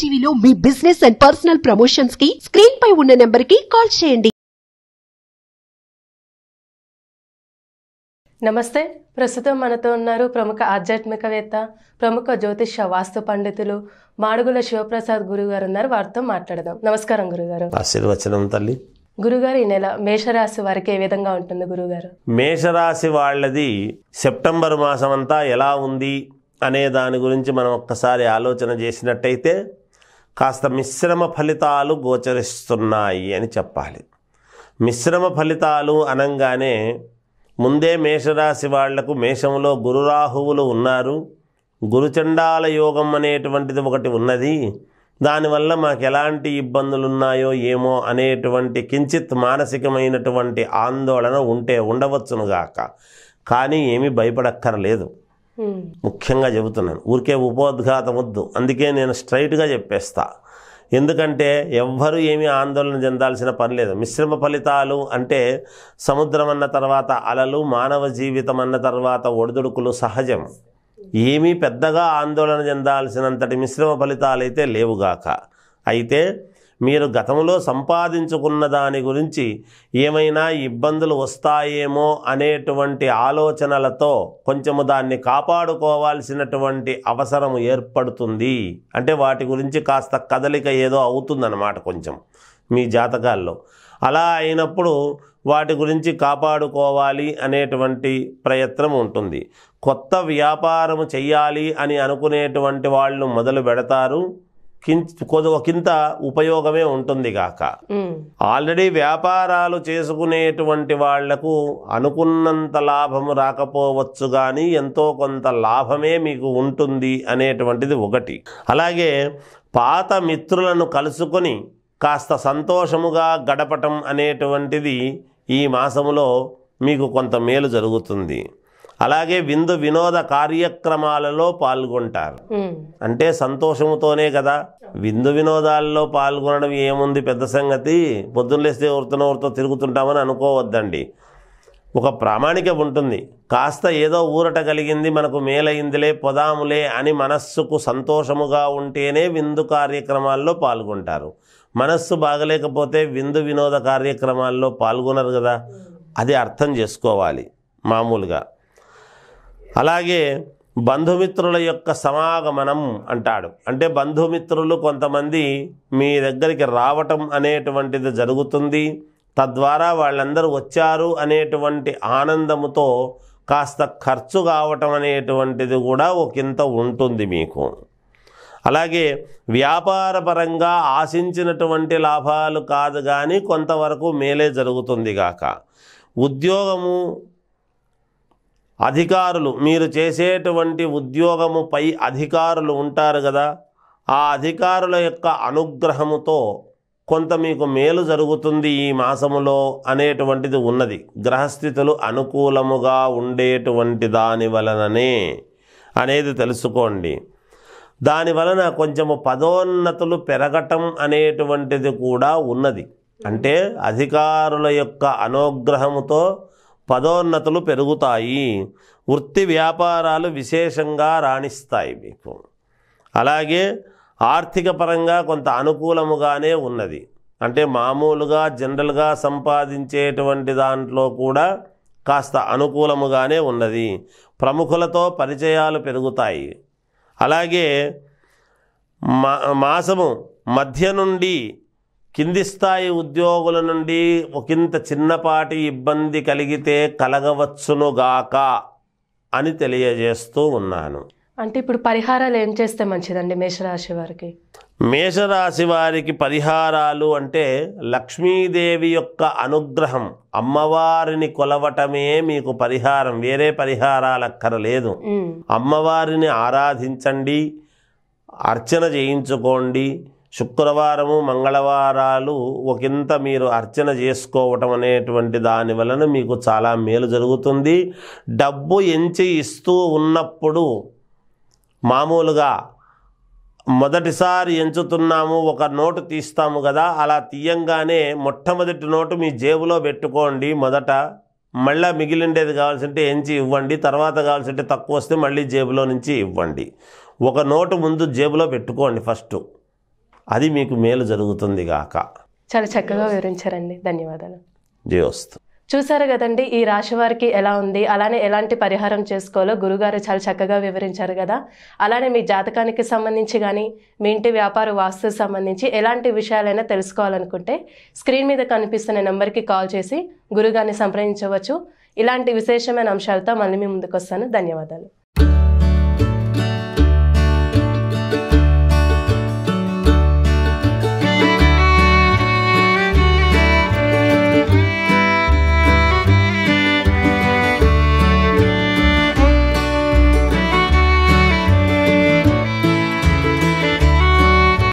టీవీలో మీ business and personal promotions కి స్క్రీన్ పై ఉన్న నెంబర్ కి కాల్ చేయండి నమస్తే ప్రస్తుతం మనతో ఉన్నారు ప్రముఖ ఆధ్యాత్మికవేత్త ప్రముఖ జ్యోతిష వాస్తు పండితులు మాడుగుల శివప్రసాద్ గురుగారు ఉన్నారు వారితో మాట్లాడదాం నమస్కారం గురుగారు ఆశీర్వచనం తల్లి గురుగారు ఈ నెల మేషరాశి వారికి ఏ విధంగా ఉంటుంది గురుగారు మేషరాశి వాళ్ళది సెప్టెంబర్ మాసం అంతా ఎలా ఉంది అనే దాని గురించి మనం ఒక్కసారి ఆలోచన చేసినట్టయితే కాస్త మిశ్రమ ఫలితాలు గోచరిస్తున్నాయి అని చెప్పాలి మిశ్రమ ఫలితాలు అనంగానే ముందే మేషరాశి వాళ్లకు మేషంలో గురురాహువులు ఉన్నారు గురుచండాల యోగం అనేటువంటిది ఒకటి ఉన్నది దానివల్ల మాకు ఎలాంటి ఇబ్బందులున్నాయో ఏమో అనేటువంటి కించిత్ మానసికమైనటువంటి ఆందోళన ఉంటే ఉండవచ్చునుగాక కానీ ఏమీ భయపడక్కర్లేదు ముఖ్యంగా చెబుతున్నాను ఊరికే ఉపోద్ఘాతం వద్దు అందుకే నేను స్ట్రైట్గా చెప్పేస్తా ఎందుకంటే ఎవ్వరూ ఏమీ ఆందోళన చెందాల్సిన పని లేదు మిశ్రమ ఫలితాలు అంటే సముద్రం అన్న తర్వాత అలలు మానవ జీవితం అన్న తర్వాత ఒడిదుడుకులు సహజం ఏమీ పెద్దగా ఆందోళన చెందాల్సినంతటి మిశ్రమ ఫలితాలైతే లేవుగాక అయితే మీరు గతంలో సంపాదించుకున్న దాని గురించి ఏమైనా ఇబ్బందులు వస్తాయేమో అనేటువంటి ఆలోచనలతో కొంచెము దాన్ని కాపాడుకోవాల్సినటువంటి అవసరం ఏర్పడుతుంది అంటే వాటి గురించి కాస్త కదలిక ఏదో అవుతుందన్నమాట కొంచెం మీ జాతకాల్లో అలా అయినప్పుడు వాటి గురించి కాపాడుకోవాలి అనేటువంటి ప్రయత్నం ఉంటుంది కొత్త వ్యాపారం చేయాలి అని అనుకునేటువంటి వాళ్ళు మొదలు పెడతారు కింత ఉపయోగమే ఉంటుంది కాక ఆల్రెడీ వ్యాపారాలు చేసుకునేటువంటి వాళ్లకు అనుకున్నంత లాభము రాకపోవచ్చు కానీ ఎంతో కొంత లాభమే మీకు ఉంటుంది అనేటువంటిది ఒకటి అలాగే పాత మిత్రులను కలుసుకొని కాస్త సంతోషముగా గడపటం అనేటువంటిది ఈ మాసములో మీకు కొంత మేలు జరుగుతుంది అలాగే విందు వినోద కార్యక్రమాలలో పాల్గొంటారు అంటే సంతోషముతోనే కదా విందు వినోదాల్లో పాల్గొనడం ఏముంది పెద్ద సంగతి పొద్దున్నేస్తే ఉరుతున ఉరుతో తిరుగుతుంటామని అనుకోవద్దండి ఒక ప్రామాణిక ఉంటుంది కాస్త ఏదో ఊరట కలిగింది మనకు మేలయిందిలే పొదాములే అని మనస్సుకు సంతోషముగా ఉంటేనే విందు కార్యక్రమాల్లో పాల్గొంటారు మనస్సు బాగలేకపోతే విందు వినోద కార్యక్రమాల్లో పాల్గొనరు కదా అది అర్థం చేసుకోవాలి మామూలుగా అలాగే బంధుమిత్రుల యొక్క సమాగమనం అంటాడు అంటే బంధుమిత్రులు కొంతమంది మీ దగ్గరికి రావటం అనేటువంటిది జరుగుతుంది తద్వారా వాళ్ళందరూ వచ్చారు అనేటువంటి ఆనందముతో కాస్త ఖర్చు కావటం అనేటువంటిది కూడా ఒకంత ఉంటుంది మీకు అలాగే వ్యాపారపరంగా ఆశించినటువంటి లాభాలు కాదు కానీ కొంతవరకు మేలే జరుగుతుంది కాక ఉద్యోగము అధికారులు మీరు చేసేటువంటి ఉద్యోగముపై అధికారులు ఉంటారు కదా ఆ అధికారుల యొక్క అనుగ్రహముతో కొంత మీకు మేలు జరుగుతుంది ఈ మాసములో అనేటువంటిది ఉన్నది గ్రహస్థితులు అనుకూలముగా ఉండేటువంటి దాని వలననే అనేది తెలుసుకోండి దాని వలన కొంచెము పదోన్నతులు పెరగటం అనేటువంటిది కూడా ఉన్నది అంటే అధికారుల యొక్క అనుగ్రహముతో పదోన్నతులు పెరుగుతాయి వృత్తి వ్యాపారాలు విశేషంగా రాణిస్తాయి మీకు అలాగే ఆర్థిక పరంగా కొంత అనుకూలముగానే ఉన్నది అంటే మామూలుగా జనరల్గా సంపాదించేటువంటి దాంట్లో కూడా కాస్త అనుకూలముగానే ఉన్నది ప్రముఖులతో పరిచయాలు పెరుగుతాయి అలాగే మా మాసము మధ్య నుండి కింది స్థాయి ఉద్యోగుల నుండి ఒకంత చిన్నపాటి ఇబ్బంది కలిగితే కలగవచ్చునుగాక అని తెలియజేస్తూ ఉన్నాను అంటే ఇప్పుడు పరిహారాలు ఏం చేస్తే మంచిదండి మేషరాశి వారికి మేషరాశి వారికి పరిహారాలు అంటే లక్ష్మీదేవి యొక్క అనుగ్రహం అమ్మవారిని కొలవటమే మీకు పరిహారం వేరే పరిహారాలక్కరలేదు అమ్మవారిని ఆరాధించండి అర్చన చేయించుకోండి శుక్రవారము మంగళవారాలు ఒకంత మీరు అర్చన చేసుకోవటం అనేటువంటి దాని వలన మీకు చాలా మేలు జరుగుతుంది డబ్బు ఎంచి ఇస్తూ ఉన్నప్పుడు మామూలుగా మొదటిసారి ఎంచుతున్నాము ఒక నోటు తీస్తాము కదా అలా తీయంగానే మొట్టమొదటి నోటు మీ జేబులో పెట్టుకోండి మొదట మళ్ళీ మిగిలిండేది కావాల్సింటే ఎంచి ఇవ్వండి తర్వాత కావాల్సింటే తక్కువ వస్తే మళ్ళీ జేబులో నుంచి ఇవ్వండి ఒక నోటు ముందు జేబులో పెట్టుకోండి ఫస్ట్ అది మీకు మేలు జరుగుతుంది గాక చాలా చక్కగా వివరించారండి ధన్యవాదాలు జీవస్తు చూసారు కదండి ఈ రాశి వారికి ఎలా ఉంది అలానే ఎలాంటి పరిహారం చేసుకోవాలో గురుగారు చాలా చక్కగా వివరించారు కదా అలానే మీ జాతకానికి సంబంధించి కానీ మీ ఇంటి వ్యాపార వాస్తు సంబంధించి ఎలాంటి విషయాలైనా తెలుసుకోవాలనుకుంటే స్క్రీన్ మీద కనిపిస్తున్న నెంబర్కి కాల్ చేసి గురుగారిని సంప్రదించవచ్చు ఇలాంటి విశేషమైన అంశాలతో మళ్ళీ మీ ముందుకు వస్తాను ధన్యవాదాలు